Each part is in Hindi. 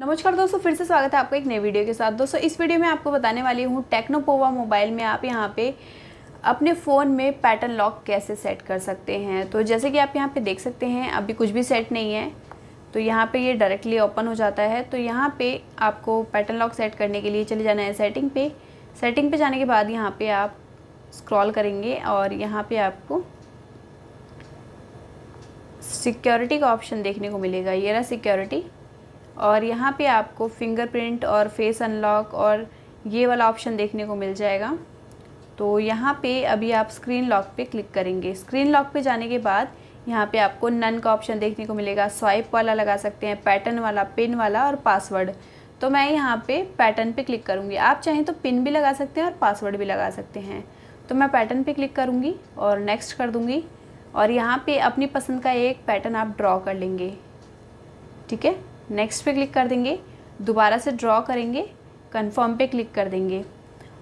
नमस्कार दोस्तों फिर से स्वागत है आपका एक नए वीडियो के साथ दोस्तों इस वीडियो में आपको बताने वाली हूँ टेक्नोपोवा मोबाइल में आप यहाँ पे अपने फ़ोन में पैटर्न लॉक कैसे सेट कर सकते हैं तो जैसे कि आप यहाँ पे देख सकते हैं अभी कुछ भी सेट नहीं है तो यहाँ पे ये यह डायरेक्टली ओपन हो जाता है तो यहाँ पर आपको पैटर्न लॉक सेट करने के लिए चले जाना है सेटिंग पे सेटिंग पे जाने के बाद यहाँ पर आप स्क्रॉल करेंगे और यहाँ पर आपको सिक्योरिटी का ऑप्शन देखने को मिलेगा ये रहा सिक्योरिटी और यहाँ पे आपको फिंगरप्रिंट और फेस अनलॉक और ये वाला ऑप्शन देखने को मिल जाएगा तो यहाँ पे अभी आप स्क्रीन लॉक पे क्लिक करेंगे स्क्रीन लॉक पे जाने के बाद यहाँ पे आपको नन का ऑप्शन देखने को मिलेगा स्वाइप वाला लगा सकते हैं पैटर्न वाला पिन वाला और पासवर्ड तो मैं यहाँ पे पैटर्न पे क्लिक करूँगी आप चाहें तो पिन भी लगा सकते हैं और पासवर्ड भी लगा सकते हैं तो मैं पैटर्न पर क्लिक करूँगी और नेक्स्ट कर दूँगी और यहाँ पर अपनी पसंद का एक पैटर्न आप ड्रॉ कर लेंगे ठीक है नेक्स्ट पे क्लिक कर देंगे दोबारा से ड्रॉ करेंगे कंफर्म पे क्लिक कर देंगे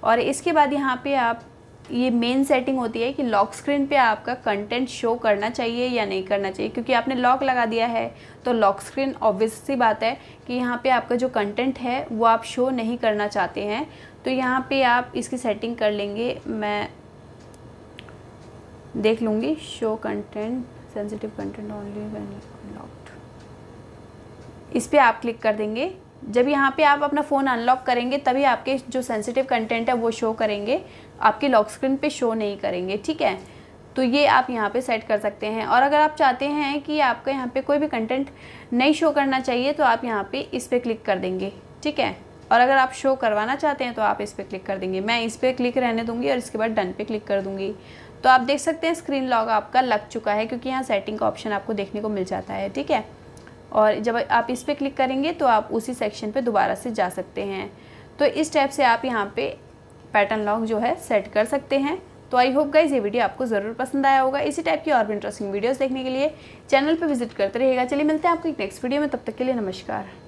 और इसके बाद यहाँ पे आप ये मेन सेटिंग होती है कि लॉक स्क्रीन पे आपका कंटेंट शो करना चाहिए या नहीं करना चाहिए क्योंकि आपने लॉक लगा दिया है तो लॉक स्क्रीन ऑब्वियस सी बात है कि यहाँ पे आपका जो कंटेंट है वो आप शो नहीं करना चाहते हैं तो यहाँ पे आप इसकी सेटिंग कर लेंगे मैं देख लूँगी show content sensitive content only इस पर आप क्लिक कर देंगे जब यहाँ पे आप अपना फ़ोन अनलॉक करेंगे तभी आपके जो सेंसिटिव कंटेंट है वो शो करेंगे आपके लॉक स्क्रीन पे शो नहीं करेंगे ठीक है तो ये आप यहाँ पे सेट कर सकते हैं और अगर आप चाहते हैं कि आपका यहाँ पे कोई भी कंटेंट नहीं शो करना चाहिए तो आप यहाँ पे इस पर क्लिक कर देंगे ठीक है और अगर आप शो करवाना चाहते हैं तो आप इस पर क्लिक कर देंगे मैं इस पर क्लिक रहने दूँगी और इसके बाद डन पे क्लिक कर दूँगी तो आप देख सकते हैं स्क्रीन लॉक आपका लग चुका है क्योंकि यहाँ सेटिंग का ऑप्शन आपको देखने को मिल जाता है ठीक है और जब आप इस पर क्लिक करेंगे तो आप उसी सेक्शन पे दोबारा से जा सकते हैं तो इस टाइप से आप यहाँ पे पैटर्न लॉक जो है सेट कर सकते हैं तो आई होप गाइज ये वीडियो आपको ज़रूर पसंद आया होगा इसी टाइप की और भी इंटरेस्टिंग वीडियोस देखने के लिए चैनल पर विजिट करते रहेगा चलिए मिलते हैं आपको एक नेक्स्ट वीडियो में तब तक के लिए नमस्कार